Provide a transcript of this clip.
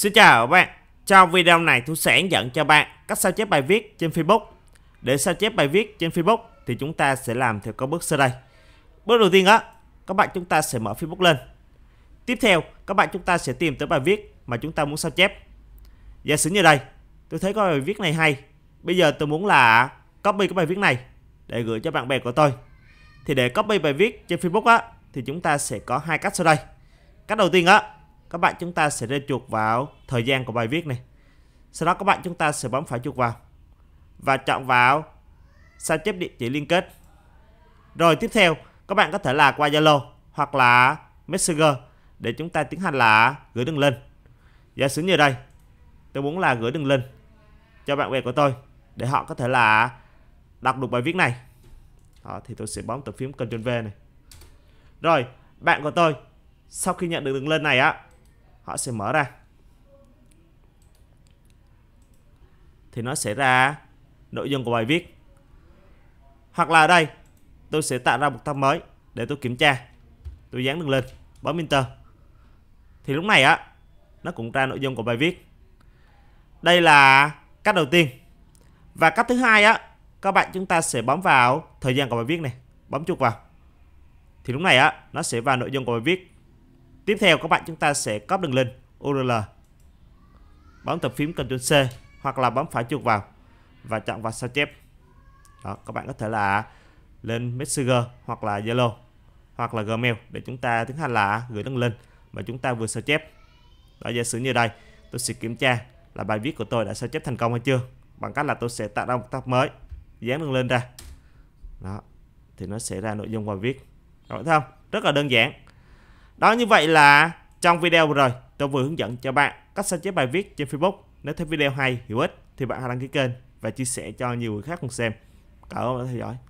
Xin chào các bạn, trong video này tôi sẽ hướng dẫn cho bạn cách sao chép bài viết trên Facebook. Để sao chép bài viết trên Facebook thì chúng ta sẽ làm theo các bước sau đây. Bước đầu tiên á, các bạn chúng ta sẽ mở Facebook lên. Tiếp theo, các bạn chúng ta sẽ tìm tới bài viết mà chúng ta muốn sao chép. Giả sử như đây, tôi thấy có bài viết này hay. Bây giờ tôi muốn là copy cái bài viết này để gửi cho bạn bè của tôi. Thì để copy bài viết trên Facebook á thì chúng ta sẽ có hai cách sau đây. Cách đầu tiên á các bạn chúng ta sẽ rê chuột vào thời gian của bài viết này sau đó các bạn chúng ta sẽ bấm phải chuột vào và chọn vào sao chép địa chỉ liên kết rồi tiếp theo các bạn có thể là qua Zalo hoặc là Messenger để chúng ta tiến hành là gửi đường link giả sử như đây tôi muốn là gửi đường link cho bạn bè của tôi để họ có thể là đọc được bài viết này đó, thì tôi sẽ bấm tờ phím Ctrl V này rồi bạn của tôi sau khi nhận được đường link này á họ sẽ mở ra thì nó sẽ ra nội dung của bài viết hoặc là ở đây tôi sẽ tạo ra một tab mới để tôi kiểm tra tôi dán đường lên bấm enter thì lúc này á nó cũng ra nội dung của bài viết đây là cách đầu tiên và cách thứ hai á các bạn chúng ta sẽ bấm vào thời gian của bài viết này bấm chuột vào thì lúc này á nó sẽ vào nội dung của bài viết Tiếp theo các bạn chúng ta sẽ copy đường link URL. Bấm tập phím Ctrl C hoặc là bấm phải chuột vào và chọn vào sao chép. Đó, các bạn có thể là lên Messenger hoặc là Zalo hoặc là Gmail để chúng ta tiến hành là gửi đường link mà chúng ta vừa sao chép. Đó, giả sử như đây, tôi sẽ kiểm tra là bài viết của tôi đã sao chép thành công hay chưa bằng cách là tôi sẽ tạo ra một tab mới dán đường link ra đó thì nó sẽ ra nội dung bài viết các bạn thấy không rất là đơn giản đó như vậy là trong video vừa rồi tôi vừa hướng dẫn cho bạn cách sao chép bài viết trên Facebook. Nếu thấy video hay, hữu ích thì bạn hãy đăng ký kênh và chia sẻ cho nhiều người khác cùng xem. Cảm ơn đã theo dõi.